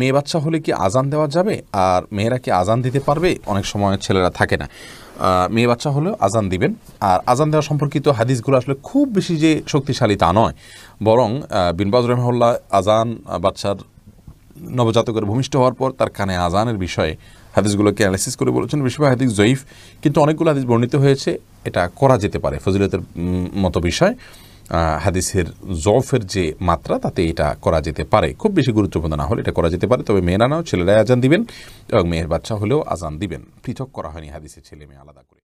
মেয়ে বাচ্চা হলে কি আজান দেওয়া যাবে আর মেয়েরা কি আজান দিতে পারবে অনেক সময় ছেলেরা থাকে না মেয়ে বাচ্চা হলেও আজান দিবেন আর আজান দেওয়া সম্পর্কিত হাদিসগুলো আসলে খুব বেশি যে শক্তিশালী তা নয় বরং বিনবাজ রহমহল্লা আজান বাচ্চার নবজাতকের ভূমিষ্ঠ হওয়ার পর তার কানে আজানের বিষয়ে হাদিসগুলোকে অ্যানালিসিস করে বলেছেন বেশিরভাগ হাদিস জয়ীফ কিন্তু অনেকগুলো হাদিস বর্ণিত হয়েছে এটা করা যেতে পারে ফজিলতের মতো বিষয় হাদিসের জফের যে মাত্রা তাতে এটা করা যেতে পারে খুব বেশি গুরুত্বপূর্ণ না হলে এটা করা যেতে পারে তবে মেয়েরা নাও ছেলেরাই আজান দিবেন এবং মেয়ের বাচ্চা হলেও আজান দিবেন পৃথক করা হয়নি হাদিসের ছেলে মেয়ে আলাদা করে